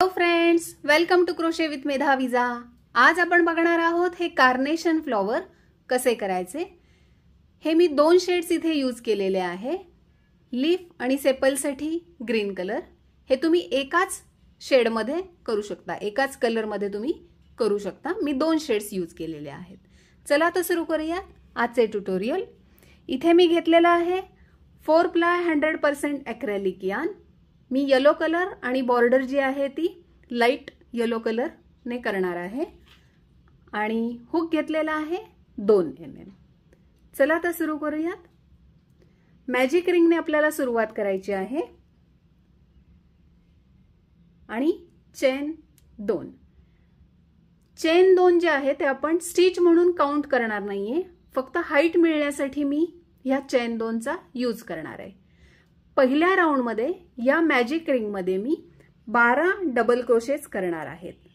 Hello friends welcome to crochet with Medha विजा आज आपण बघणार आहोत हे कार्नेशन फ्लॉवर कसे करायचे हे मी दोन शेड्स इथे यूज केलेले आहे लीफ आणि सेपलसाठी ग्रीन कलर हे तुम्ही एकाच शेडमध्ये करू शकता एकाच कलरमध्ये तुम्ही करू शकता मी दोन शेड्स यूज केलेले आहेत चला तर सुरू करूया आजचे ट्युटोरियल इथे मी घेतलेलं आहे four ply hundred percent acrylic yarn मी येलो कलर आणि बॉर्डर जी आहे ती लाईट येलो कलरने करणार आहे आणि हुक घेतलेला आहे दोन एम mm. एम चला तर सुरू करूयात मॅजिक रिंगने आपल्याला सुरुवात करायची आहे आणि चेन दोन चेन दोन जे आहे ते आपण स्टिच म्हणून काउंट करणार नाहीये फक्त हाईट मिळण्यासाठी मी ह्या चेन दोनचा यूज करणार आहे पहिल्या राऊंडमध्ये या मॅजिक रिंगमध्ये मी बारा डबल क्रोशेस करणार आहेत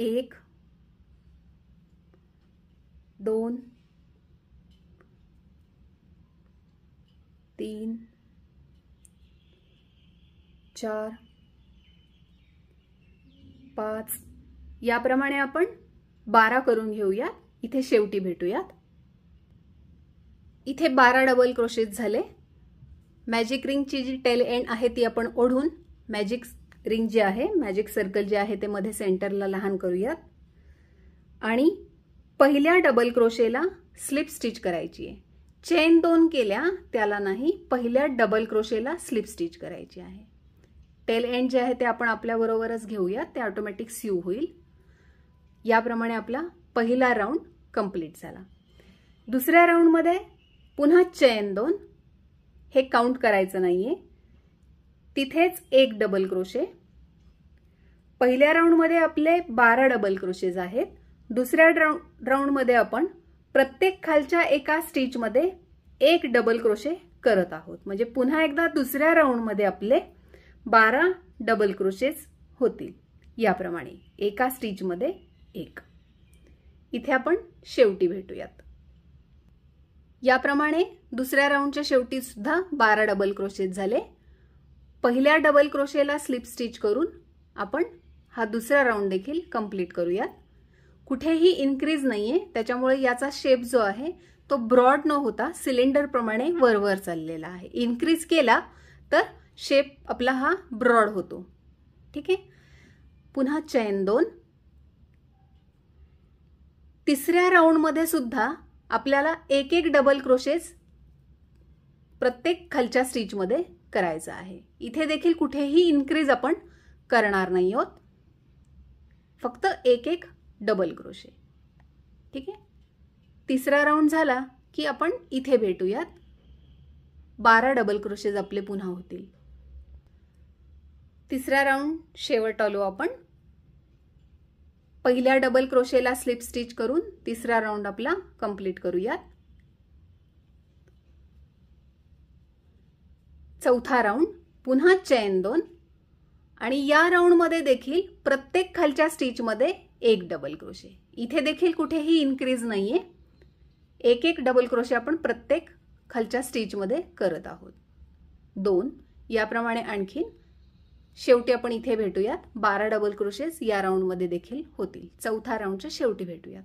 एक दोन तीन चार पाच याप्रमाणे आपण बारा करून घेऊयात इथे शेवटी भेटूयात इथे बारा डबल क्रोशेस झाले मॅजिक रिंगची जी टेल एंड आहे ती आपण ओढून मॅजिक रिंग जी आहे मॅजिक सर्कल जे आहे ते मध्ये सेंटरला लहान करूयात आणि पहिल्या डबल क्रोशेला स्लिप स्टिच करायची आहे चेन दोन केल्या त्याला नाही पहिल्या डबल क्रोशेला स्लिप स्टिच करायची आहे टेल एंड जे आहे ते आपण आपल्याबरोबरच घेऊयात ते ऑटोमॅटिक स्यू होईल याप्रमाणे आपला पहिला राऊंड कंप्लीट झाला दुसऱ्या राऊंडमध्ये पुन्हा चैन दोन हे काउंट करायचं नाहीये तिथेच एक डबल क्रोशे पहिल्या राऊंडमध्ये आपले बारा डबल क्रोशेज आहेत दुसऱ्या राऊंड राऊंडमध्ये आपण प्रत्येक खालच्या एका स्टीचमध्ये एक डबल क्रोशे करत आहोत म्हणजे पुन्हा एकदा दुसऱ्या राऊंडमध्ये आपले बारा डबल क्रोशेस होतील याप्रमाणे एका स्टीचमध्ये एक इथे आपण शेवटी भेटूयात याप्रमाणे दुसऱ्या राऊंडच्या शेवटी सुद्धा बारा डबल क्रोशेत झाले पहिल्या डबल क्रोशेला स्लिप स्टिच करून आपण हा दुसरा राऊंड देखील कंप्लीट करूयात कुठेही इन्क्रीज नाही आहे त्याच्यामुळे याचा शेप जो आहे तो ब्रॉड न होता सिलेंडरप्रमाणे वरवर चाललेला आहे इन्क्रीज केला तर शेप आपला हा ब्रॉड होतो ठीक आहे पुन्हा चैन दोन तिसऱ्या राऊंडमध्ये सुद्धा आपल्याला एक एक डबल क्रोशेस प्रत्येक खालच्या स्टिचमध्ये करायचं आहे इथे देखील कुठेही इन्क्रीज आपण करणार नाही आहोत फक्त एक एक डबल क्रोशे ठीक आहे तिसरा राऊंड झाला की आपण इथे भेटूयात बारा डबल क्रोशेज आपले पुन्हा होतील तिसरा राऊंड शेवट आलो आपण पहिल्या डबल क्रोशेला स्लिप स्टिच करून तिसरा राऊंड आपला कंप्लीट करूयात चौथा राऊंड पुन्हा चैन दोन आणि या राऊंडमध्ये देखील प्रत्येक खालच्या स्टिचमध्ये एक डबल क्रोशे इथे देखील कुठेही इन्क्रीज नाही आहे एक एक डबल क्रोशे आपण प्रत्येक खालच्या स्टिचमध्ये करत आहोत दोन याप्रमाणे आणखीन शेवटी आपण इथे भेटूयात बारा डबल क्रोशेस या राऊंडमध्ये देखील होतील चौथ्या राऊंडच्या शेवटी भेटूयात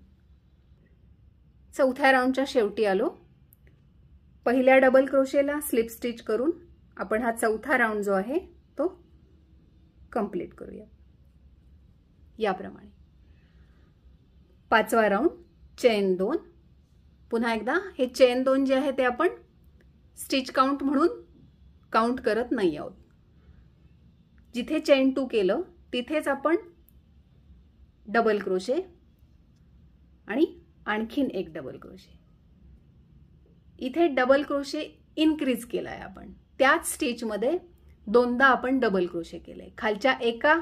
चौथ्या राऊंडच्या शेवटी आलो पहिल्या डबल क्रोशेला स्लिप स्टिच करून आपण हा चौथा राऊंड जो आहे तो कंप्लीट करूया याप्रमाणे पाचवा राऊंड चेन दोन पुन्हा एकदा हे चेन दोन जे आहे ते आपण स्टिच काउंट म्हणून काउंट करत नाही आहोत जिथे चेन टू केलं तिथेच आपण डबल क्रोशे आणि आणखीन एक डबल क्रोशे इथे डबल क्रोशे इन्क्रीज केला आहे आपण त्याच स्टिचमध्ये दोनदा आपण डबल क्रोशे केले खालच्या एका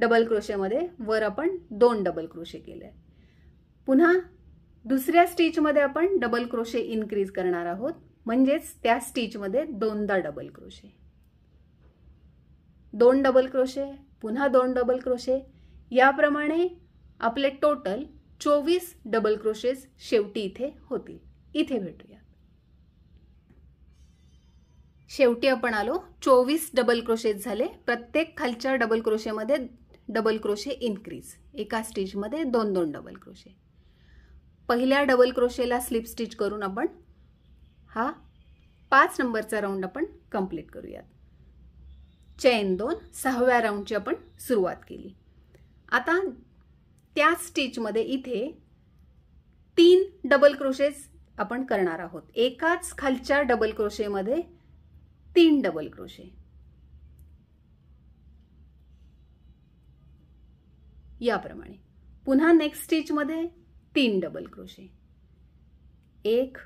डबल क्रोशेमध्ये वर आपण दोन डबल क्रोशे केले आहे पुन्हा दुसऱ्या स्टिचमध्ये आपण डबल क्रोशे इनक्रीज करणार आहोत म्हणजेच त्या स्टिचमध्ये दोनदा डबल क्रोशे दोन डबल क्रोशे पुन्हा दोन डबल क्रोशे याप्रमाणे आपले टोटल चोवीस डबल क्रोशेस शेवटी इथे होतील इथे भेटूया शेवटी आपण आलो चोवीस डबल क्रोशेस झाले प्रत्येक खालच्या डबल क्रोशेमध्ये डबल क्रोशे इनक्रीज एका स्टिचमध्ये दोन दोन डबल क्रोशे पहिल्या डबल क्रोशेला स्लिप स्टिच करून आपण हा पाच नंबरचा राऊंड आपण कंप्लीट करूयात चैन दोन सहाव्या राऊंडची आपण सुरुवात केली आता त्या स्टिचमध्ये इथे तीन डबल क्रोशेस आपण करणार आहोत एकाच खालच्या डबल क्रोशेमध्ये तीन डबल क्रोशे याप्रमाणे पुन्हा नेक्स्ट स्टिचमध्ये तीन डबल क्रोशे एक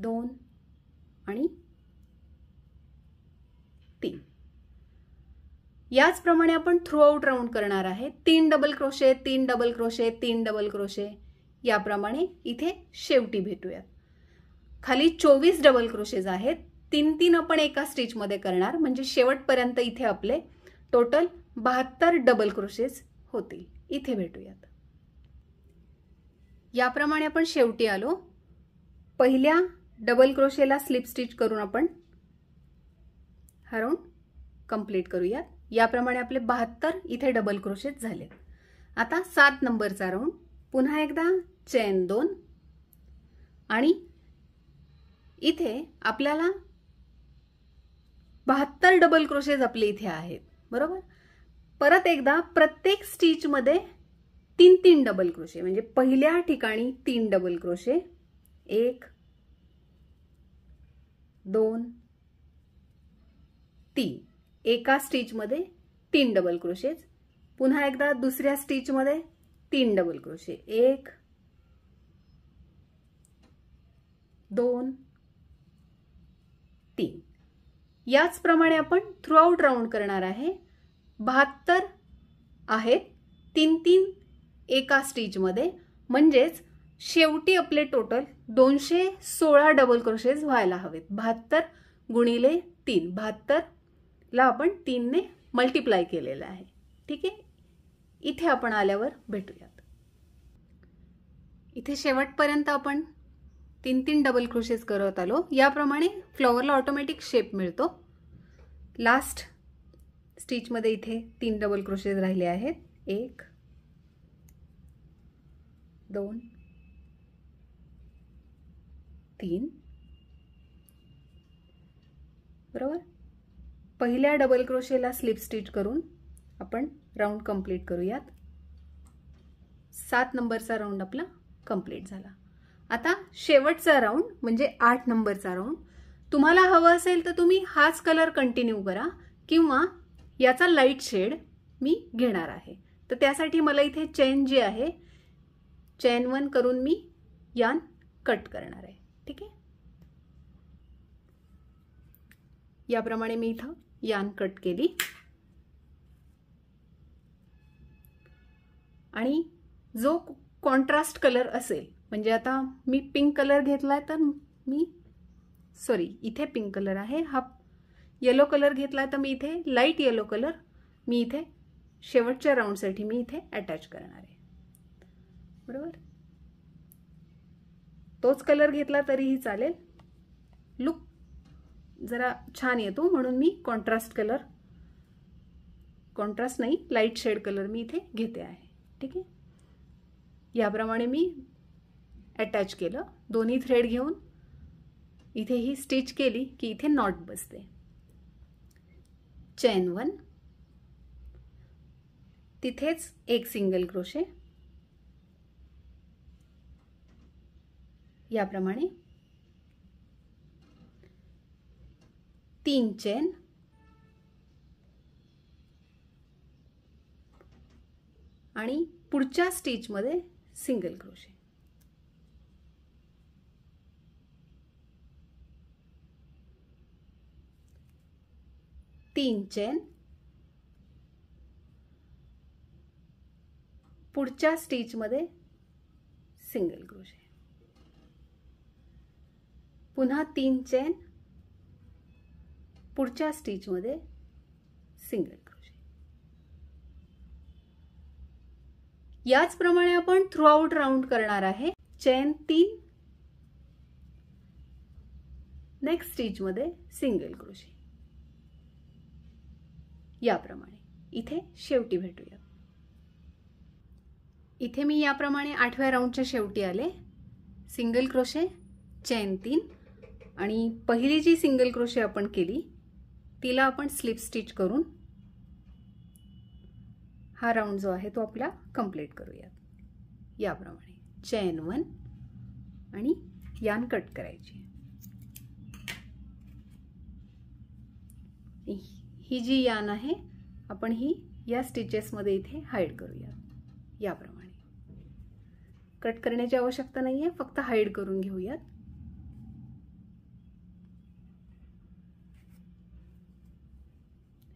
दोन आणि तीन याचप्रमाणे आपण थ्रूआउट राऊंड करणार आहे तीन डबल क्रोशे तीन डबल क्रोशे तीन डबल क्रोशे याप्रमाणे इथे शेवटी भेटूयात खाली चोवीस डबल क्रोशेज आहेत तीन तीन आपण एका स्टिचमध्ये करणार म्हणजे शेवटपर्यंत इथे आपले टोटल बहात्तर डबल क्रोशेज होतील इथे भेटूयात याप्रमाणे आपण शेवटी आलो पहिल्या डबल क्रोशेला स्लिप स्टिच करून आपण हा राऊंड कंप्लीट करूयात याप्रमाणे आपले बहात्तर इथे डबल क्रोशेट झाले आता सात नंबरचा राऊंड पुन्हा एकदा चेन दोन आणि इथे आपल्याला बहात्तर डबल क्रोशेज आपले इथे आहेत बरोबर परत एकदा प्रत्येक स्टिचमध्ये तीन तीन डबल क्रोशे म्हणजे पहिल्या ठिकाणी तीन डबल क्रोशे एक दोन तीन एका स्टिचमध्ये तीन डबल क्रोशेज पुन्हा एकदा दुसऱ्या स्टिचमध्ये तीन डबल क्रोशे एक दोन तीन याचप्रमाणे आपण थ्रूआउट राऊंड करणार आहे बहात्तर आहेत तीन तीन एका स्टीचमध्ये म्हणजेच शेवटी आपले टोटल दोनशे सोळा डबल क्रोशेज व्हायला हवेत बहात्तर गुणिले तीन बहात्तर ला आपण तीनने मल्टिप्लाय केलेलं आहे ठीक आहे इथे आपण आल्यावर भेटूयात इथे शेवटपर्यंत आपण तीन तीन डबल क्रोशेस करत आलो याप्रमाणे फ्लॉवरला ऑटोमॅटिक शेप मिळतो लास्ट स्टिचमध्ये इथे तीन डबल क्रोशेस राहिले आहेत एक दोन तीन बरोबर पहिल्या डबल क्रोशेला स्लिप स्टिच करून आपण राऊंड कंप्लीट करूयात सात नंबरचा राऊंड आपला कंप्लीट झाला आता शेवटचा राऊंड म्हणजे आठ नंबरचा राऊंड तुम्हाला हवं असेल तर तुम्ही हाच कलर कंटिन्यू करा किंवा याचा लाईट शेड मी घेणार आहे तर त्यासाठी मला इथे चेन जी आहे चेन वन करून मी यान कट करणार आहे ठीक आहे याप्रमाणे मी इथं यान कट केली आणि जो कॉन्ट्रास्ट कलर असेल म्हणजे आता मी पिंक कलर घेतला आहे तर मी सॉरी इथे पिंक कलर आहे हा येलो कलर घेतला तर मी इथे लाईट येलो कलर मी इथे शेवटच्या राऊंडसाठी मी इथे अटॅच करणार आहे बरोबर तोच कलर घेतला तरीही चालेल लुक जरा छान येतो म्हणून मी कॉन्ट्रास्ट कलर कॉन्ट्रास्ट नाही लाईट शेड कलर मी इथे घेते आहे ठीक आहे याप्रमाणे मी अटॅच केलं दोन्ही थ्रेड घेऊन इथे ही स्टिच केली की इथे नॉट बसते चैन वन तिथेच एक सिंगल क्रोशे याप्रमाणे तीन चेन आणि पुढच्या स्टेजमध्ये सिंगल क्रोशे तीन चेन पुढच्या स्टेजमध्ये सिंगल क्रोशे पुन्हा तीन चेन पुढच्या स्टिचमध्ये सिंगल क्रोशे याचप्रमाणे आपण थ्रूआउट राऊंड करणार आहे चेन तीन नेक्स्ट स्टिचमध्ये सिंगल क्रोशे याप्रमाणे इथे शेवटी भेटूया इथे मी याप्रमाणे आठव्या राऊंडच्या शेवटी आले सिंगल क्रोशे चेन तीन आणि पहिली जी सिंगल क्रोशे आपण केली तिला आपण स्लिप स्टिच करून हा राऊंड जो आहे तो आपला कंप्लीट करूयात याप्रमाणे चैन वन आणि यान कट करायची ही जी यान आहे आपण ही या स्टिचेसमध्ये इथे हाईड करूया याप्रमाणे कट करण्याची आवश्यकता नाही आहे फक्त हाईड करून घेऊयात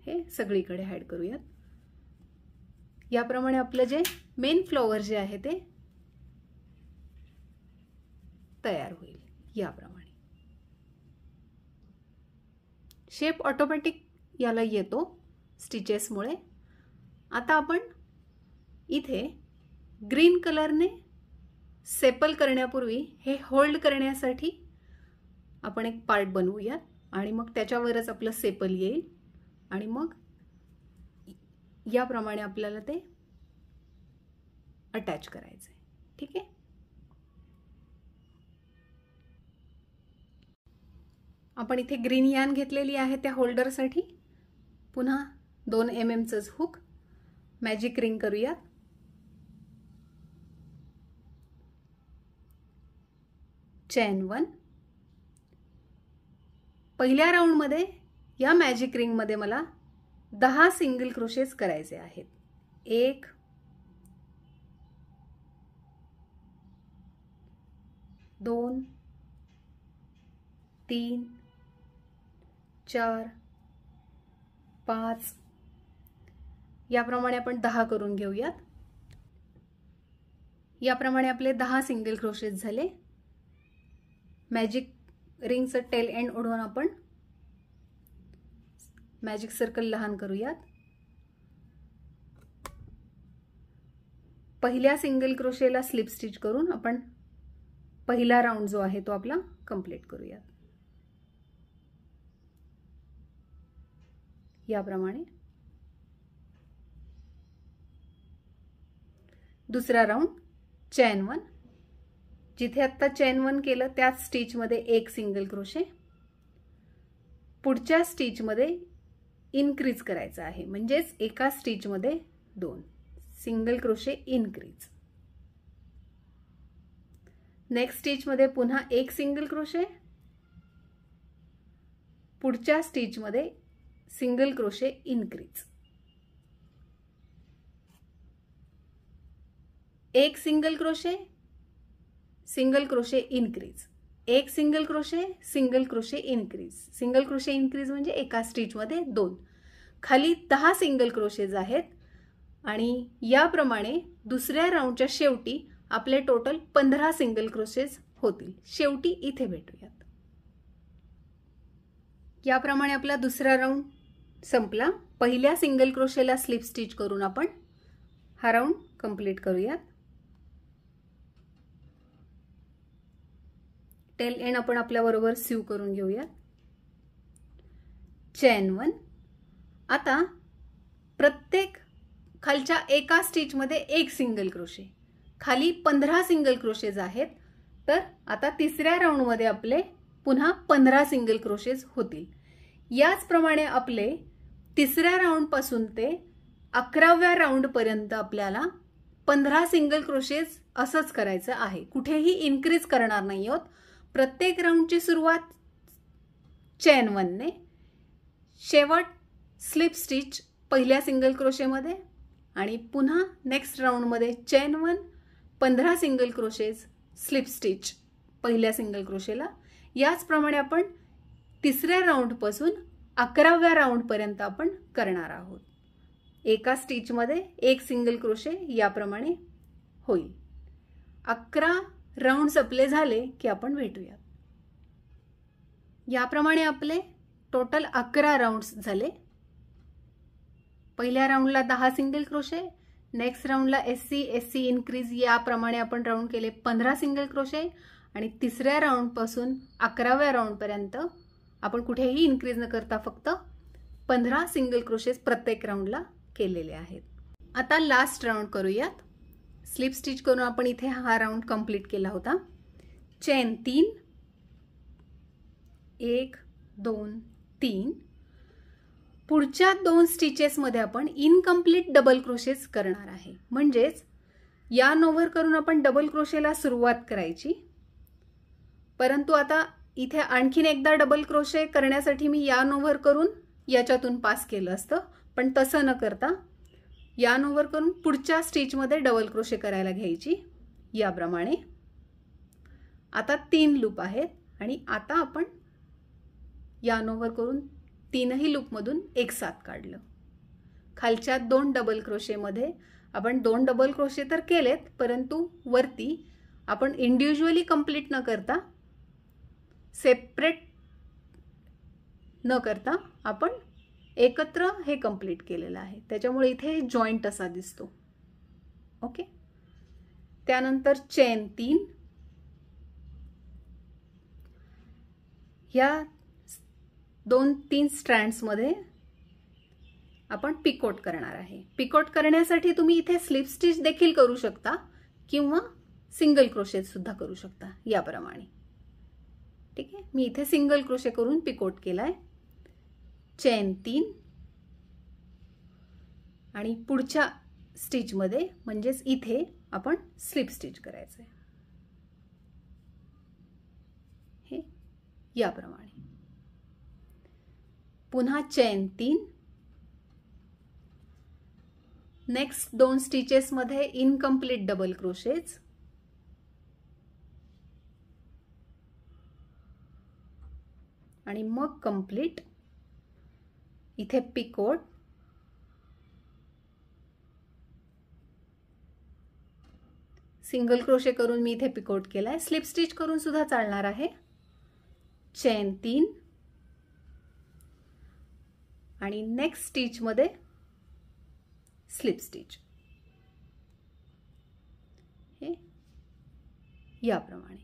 हे सगळीकडे ॲड करूयात याप्रमाणे आपलं जे मेन फ्लॉवर जे आहे ते तयार होईल याप्रमाणे शेप ऑटोमॅटिक याला येतो स्टिचेसमुळे आता आपण इथे ग्रीन कलरने सेपल करण्यापूर्वी हे होल्ड करण्यासाठी आपण एक पार्ट बनवूयात आणि मग त्याच्यावरच आपलं सेपल येईल आणि मग याप्रमाणे आपल्याला ते अटॅच करायचं आहे ठीक आहे आपण इथे ग्रीन यान घेतलेली आहे त्या होल्डरसाठी पुन्हा दोन एम एमचंच हुक मॅजिक रिंग करूयात चैन वन पहिल्या राऊंडमध्ये या मॅजिक रिंगमध्ये मला दहा सिंगल क्रोशेस करायचे आहेत एक दोन तीन चार पाच याप्रमाणे आपण दहा करून घेऊयात याप्रमाणे आपले दहा सिंगल क्रोशेस झाले मॅजिक रिंगचं टेल एंड ओढून आपण मॅजिक सर्कल लहान करूयात पहिल्या सिंगल क्रोशेला स्लिप स्टिच करून आपण पहिला राऊंड जो आहे तो आपला कंप्लीट करूयात याप्रमाणे दुसरा राऊंड चैन वन जिथे आत्ता चैन वन केलं त्याच स्टिचमध्ये एक सिंगल क्रोशे पुढच्या स्टिचमध्ये इन्क्रीज करायचं आहे म्हणजेच एका स्टिचमध्ये दोन सिंगल क्रोशे इनक्रीज नेक्स्ट स्टिचमध्ये पुन्हा एक सिंगल क्रोशे पुढच्या स्टिचमध्ये सिंगल क्रोशे इनक्रीज एक single crochet single crochet increase एक single crochet single crochet increase single crochet increase म्हणजे एका स्टिचमध्ये दोन खाली दहा सिंगल क्रोशेज आहेत आणि याप्रमाणे दुसऱ्या राऊंडच्या शेवटी आपले टोटल पंधरा सिंगल क्रोशेज होतील शेवटी इथे भेटूयात याप्रमाणे आपला दुसरा राऊंड संपला पहिल्या सिंगल क्रोशेला स्लिप स्टिच करून आपण हा राऊंड कंप्लीट करूयात टेल एंड आपण आपल्याबरोबर सीव करून घेऊया चेन वन आता प्रत्येक खालच्या एका स्टिच मध्ये एक सिंगल क्रोशे खाली पंधरा सिंगल क्रोशेज आहेत तर आता तिसऱ्या मध्ये आपले पुन्हा पंधरा सिंगल क्रोशेज होतील याचप्रमाणे आपले तिसऱ्या पासून ते अकराव्या पर्यंत आपल्याला पंधरा सिंगल क्रोशेज असंच करायचं आहे कुठेही इन्क्रीज करणार नाही आहोत प्रत्येक राऊंडची सुरुवात चेन वनने शेवट स्लिप स्टिच पहिल्या सिंगल क्रोशेमध्ये आणि पुन्हा नेक्स्ट राऊंडमध्ये चेन वन पंधरा सिंगल क्रोशेज स्लिप स्टिच पहिल्या सिंगल क्रोशेला याचप्रमाणे आपण तिसऱ्या राऊंडपासून अकराव्या राऊंडपर्यंत आपण करणार आहोत एका स्टिचमध्ये एक सिंगल क्रोशे याप्रमाणे होईल अकरा राऊंड्स आपले झाले की आपण भेटूयात याप्रमाणे आपले टोटल अकरा राऊंड्स झाले पहिल्या राऊंडला दहा सिंगल क्रोशे नेक्स्ट राऊंडला S C S C increase याप्रमाणे आपण राऊंड केले पंधरा सिंगल क्रोशे आणि तिसऱ्या राऊंडपासून अकराव्या राऊंडपर्यंत आपण कुठेही इन्क्रीज न करता फक्त पंधरा सिंगल क्रोशेस प्रत्येक राऊंडला केलेले आहेत आता लास्ट राऊंड करूयात स्लिप स्टिच करून आपण इथे हा राऊंड कंप्लीट केला होता चेन तीन एक दोन तीन पुढच्या दोन स्टिचेसमध्ये आपण इनकम्प्लीट डबल क्रोशेस करणार आहे म्हणजेच या नोव्हर करून आपण डबल क्रोशेला सुरुवात करायची परंतु आता इथे आणखीन एकदा डबल क्रोशे करण्यासाठी मी या नोव्हर करून याच्यातून पास केलं असतं पण तसं न करता यान ओव्हर करून पुढच्या स्टिचमध्ये डबल क्रोशे करायला घ्यायची याप्रमाणे आता तीन लूप आहेत आणि आता आपण यान ओव्हर करून तीनही लूपमधून एक साथ काढलं खालच्या दोन डबल क्रोशेमध्ये आपण दोन डबल क्रोशे तर केलेत परंतु वरती आपण इंडिव्हिज्युअली कंप्लीट न करता सेपरेट न करता आपण एकत्र हे कम्प्लीट केलेलं आहे त्याच्यामुळे इथे जॉईंट असा दिसतो ओके त्यानंतर चेन तीन ह्या दोन तीन स्ट्रँड्समध्ये आपण पिकोट करणार आहे पिकोट करण्यासाठी तुम्ही इथे स्लिप स्टिच देखील करू शकता किंवा सिंगल क्रोशेसुद्धा सुद्धा करू शकता याप्रमाणे ठीक आहे मी इथे सिंगल क्रोशे करून पिकोट केला आहे चेन तीन आणि पुढच्या स्टिचमध्ये म्हणजेच इथे आपण स्लिप स्टिच करायचं आहे हे याप्रमाणे पुन्हा चेन तीन नेक्स्ट दोन स्टिचेसमध्ये इनकम्प्लीट डबल क्रोशेज आणि मग कम्प्लीट इथे पिकोट सिंगल क्रोशे करून मी इथे पिकोट केला आहे स्लिप स्टिच करून सुद्धा चालणार आहे चेन तीन आणि नेक्स्ट स्टिचमध्ये स्लिप स्टिच हे याप्रमाणे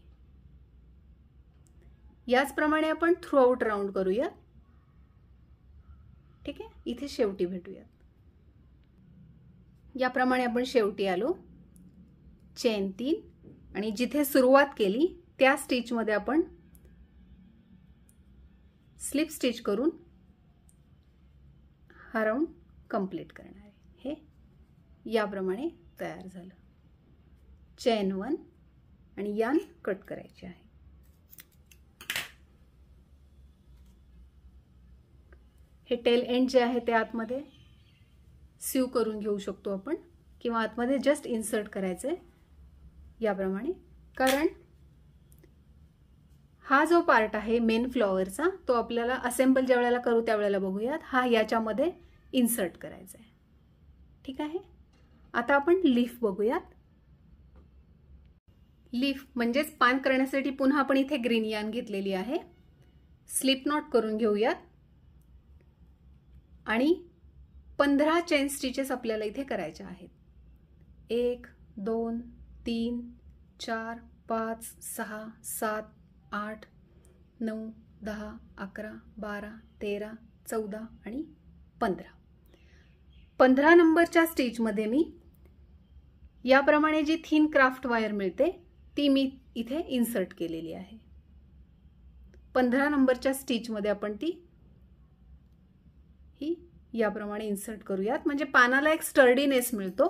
याचप्रमाणे आपण थ्रूआउट राऊंड करूया ठीक आहे इथे शेवटी भेटूयात याप्रमाणे आपण शेवटी आलो चेन तीन आणि जिथे सुरुवात केली त्या स्टिचमध्ये आपण स्लिप स्टिच करून हा राऊंड कंप्लीट करणार आहे हे याप्रमाणे तयार झालं चेन वन आणि यान कट करायचे आहे हे टेल एंड जे आहे ते आतमध्ये सीव करून घेऊ शकतो आपण किंवा आतमध्ये जस्ट इन्सर्ट करायचं आहे याप्रमाणे कारण हा जो पार्ट आहे मेन फ्लॉवरचा तो आपल्याला असेंबल ज्या वेळेला करू त्यावेळेला बघूयात हा याच्यामध्ये इन्सर्ट करायचा आहे ठीक आहे आता आपण लीफ बघूयात लीफ म्हणजेच पान करण्यासाठी पुन्हा आपण इथे ग्रीन यान घेतलेली आहे स्लिप नॉट करून घेऊयात आणि पंधरा चेन स्टिचेस आपल्याला इथे करायच्या आहेत एक दोन तीन चार पाच सहा सात आठ नऊ दहा अकरा बारा तेरा चौदा आणि पंधरा पंधरा नंबरच्या स्टिचमध्ये मी याप्रमाणे जी थीन क्राफ्ट वायर मिळते ती मी इथे इन्सर्ट केलेली आहे पंधरा नंबरच्या स्टिचमध्ये आपण ती ही याप्रमाणे इन्सर्ट करूयात म्हणजे पानाला एक स्टर्डीनेस मिळतो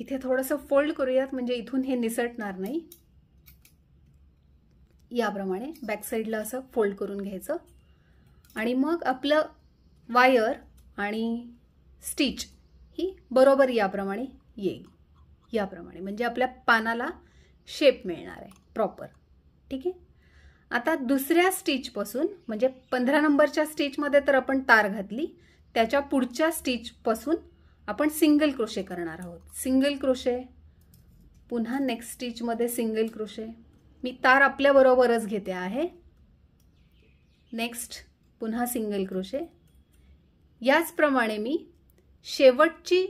इथे थोडंसं फोल्ड करूयात म्हणजे इथून हे निसटणार नाही याप्रमाणे बॅकसाईडला असं फोल्ड करून घ्यायचं आणि मग आपलं वायर आणि स्टिच ही बरोबर याप्रमाणे येईल याप्रमाणे म्हणजे आपल्या पानाला शेप मिळणार आहे प्रॉपर ठीक आहे आता दुसऱ्या स्टिचपासून म्हणजे पंधरा नंबरच्या स्टिचमध्ये तर आपण तार घातली त्याच्या पुढच्या स्टिचपासून आपण सिंगल क्रोशे करणार आहोत सिंगल क्रोशे पुन्हा नेक्स्ट स्टिचमध्ये सिंगल क्रोशे मी तार आपल्याबरोबरच घेते आहे नेक्स्ट पुन्हा सिंगल क्रोशे याचप्रमाणे मी शेवटची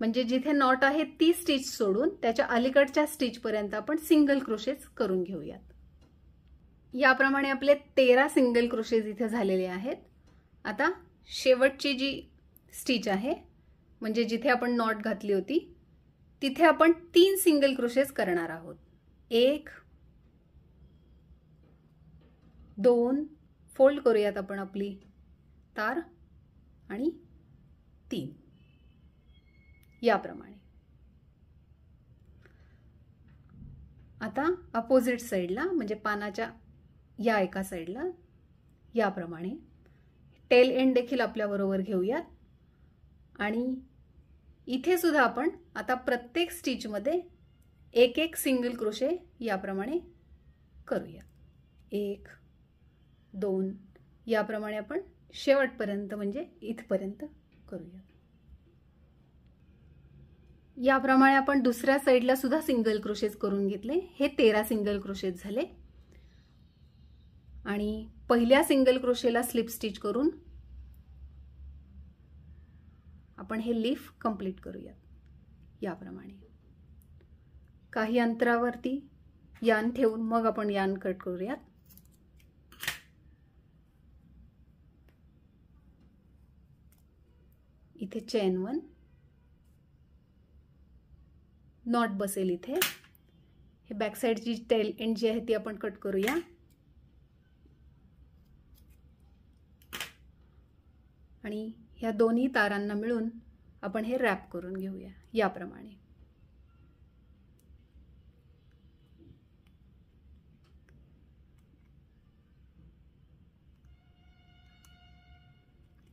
म्हणजे जिथे नॉट आहे ती स्टिच सोडून त्याच्या अलीकडच्या स्टिचपर्यंत आपण सिंगल क्रोशेच करून घेऊयात याप्रमाणे आपले तेरा सिंगल क्रोशेज इथे झालेले आहेत आता शेवटची जी स्टिच आहे म्हणजे जिथे आपण नॉट घातली होती तिथे आपण तीन सिंगल क्रोशेज करणार आहोत एक दोन फोल्ड करूयात आपण आपली तार आणि तीन याप्रमाणे आता अपोजिट साईडला म्हणजे पानाच्या या एका साईडला याप्रमाणे टेल एंड देखील आपल्याबरोबर घेऊयात आणि इथे सुद्धा आपण आता प्रत्येक स्टिचमध्ये एक एक सिंगल क्रोशे याप्रमाणे करूया एक दोन याप्रमाणे आपण शेवटपर्यंत म्हणजे इथपर्यंत करूया याप्रमाणे आपण दुसऱ्या साईडला सुद्धा सिंगल क्रोशेज करून घेतले हे तेरा सिंगल क्रोशेज झाले आणि पहिल्या सिंगल क्रोशेला स्लिप स्टिच करून आपण हे लीफ कंप्लीट करूयात याप्रमाणे काही अंतरावरती यान ठेवून मग आपण यान कट करूयात इथे चेन वन नॉट बसेल इथे हे बॅकसाईडची टेल एंड जी आहे ती आपण कट करूया आणि ह्या दोन्ही तारांना मिळून आपण हे रॅप करून घेऊया याप्रमाणे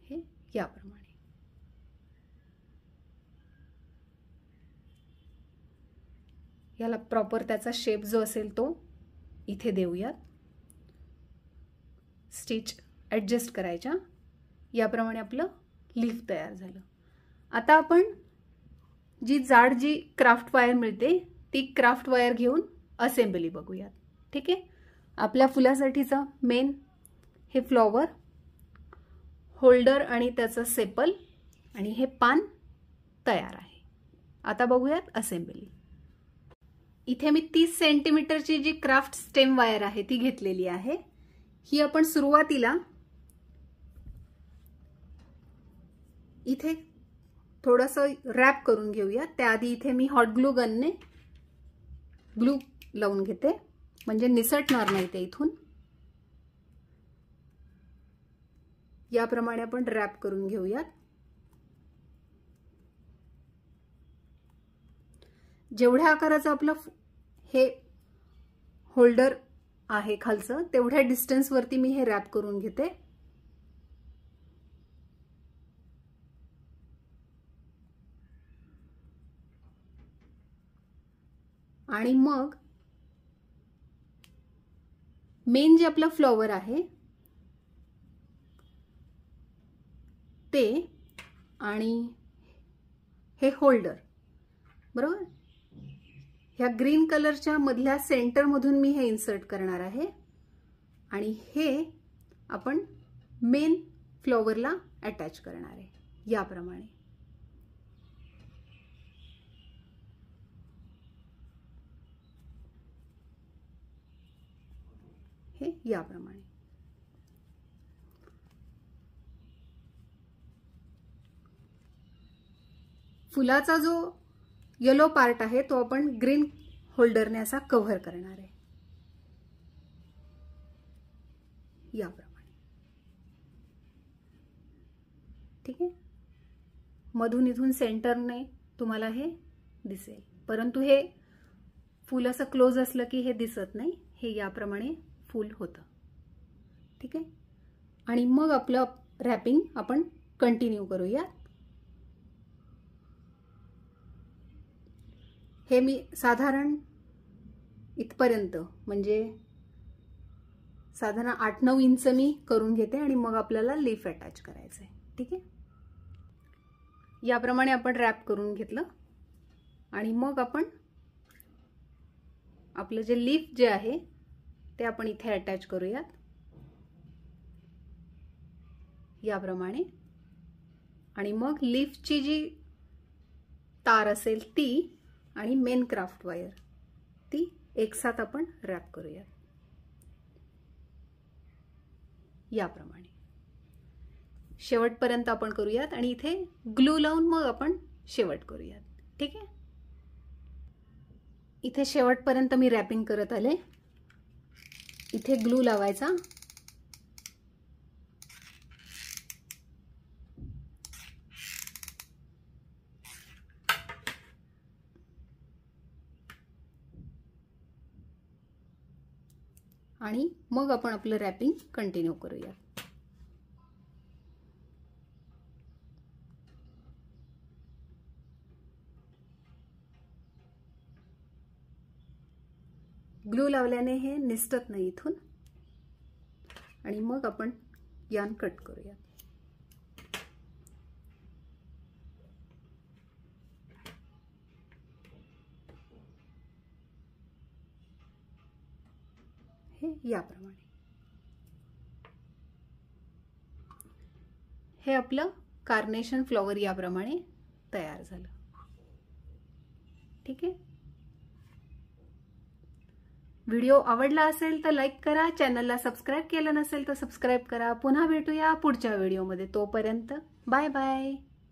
हे याप्रमाणे याला प्रॉपर त्याचा शेप जो असेल तो इथे देऊयात स्टिच ॲडजस्ट करायच्या याप्रमाणे आपलं लीफ तयार झालं आता आपण जी जाड जी क्राफ्ट वायर मिळते ती क्राफ्ट वायर घेऊन असेंबली बघूयात ठीक आहे आपल्या फुलासाठीचं मेन हे फ्लॉवर होल्डर आणि त्याचं सेपल आणि हे पान तयार आहे आता बघूयात असेंबली इथे मी तीस सेंटीमीटरची जी क्राफ्ट स्टेम वायर आहे ती घेतलेली आहे ही आपण सुरुवातीला इथे थोडंसं रॅप करून घेऊया त्याआधी इथे मी हॉट ग्लू गनने ग्लू लावून घेते म्हणजे निसटणार नाही ते इथून याप्रमाणे आपण रॅप करून घेऊयात जेवढ्या आकाराचं आपलं हे होल्डर आहे खालचं तेवढ्या डिस्टन्सवरती मी हे रॅप करून घेते आणि मग मेन जे आपलं फ्लॉवर आहे ते आणि हे होल्डर बरोबर ह्या ग्रीन कलरच्या मधल्या सेंटरमधून मी हे इन्सर्ट करणार आहे आणि हे आपण मेन फ्लॉवरला अटॅच करणार आहे याप्रमाणे याप्रमाणे फुलाचा जो येलो पार्ट आहे तो आपण ग्रीन होल्डरने असा कव्हर करणार आहे याप्रमाणे ठीक आहे मधून इथून सेंटरने तुम्हाला हे दिसेल परंतु हे फुल असं क्लोज असलं की हे दिसत नाही हे याप्रमाणे फुल होतं ठीक आहे आणि मग आपलं रॅपिंग आपण कंटिन्यू करूया हे मी साधारण इथपर्यंत म्हणजे साधारण आठ नऊ इंच मी करून घेते आणि मग आपल्याला लीफ अटॅच करायचं आहे ठीक आहे याप्रमाणे आपण रॅप करून घेतलं आणि मग आपण आपलं जे लीफ जे आहे ते आपण इथे अटॅच करूयात याप्रमाणे आणि मग लिफ्टची जी तार असेल ती आणि मेन क्राफ्ट वायर ती एक साथ आपण रॅप करूयात याप्रमाणे शेवटपर्यंत आपण करूयात आणि इथे ग्लू लावून मग आपण शेवट करूयात ठीक आहे इथे शेवटपर्यंत मी रॅपिंग करत आले इथे ग्लू लावायचा आणि मग आपण आपलं रॅपिंग कंटिन्यू करूया ग्लू लावल्याने हे निसटत नाही इथून आणि मग आपण यान कट करूया हे याप्रमाणे हे आपलं कार्नेशन फ्लॉवर याप्रमाणे तयार झालं ठीक आहे व्हिडिओ आवडला असेल तर लाईक करा चॅनलला सबस्क्राईब केलं नसेल तर सबस्क्राईब करा पुन्हा भेटूया पुढच्या व्हिडिओमध्ये तोपर्यंत बाय बाय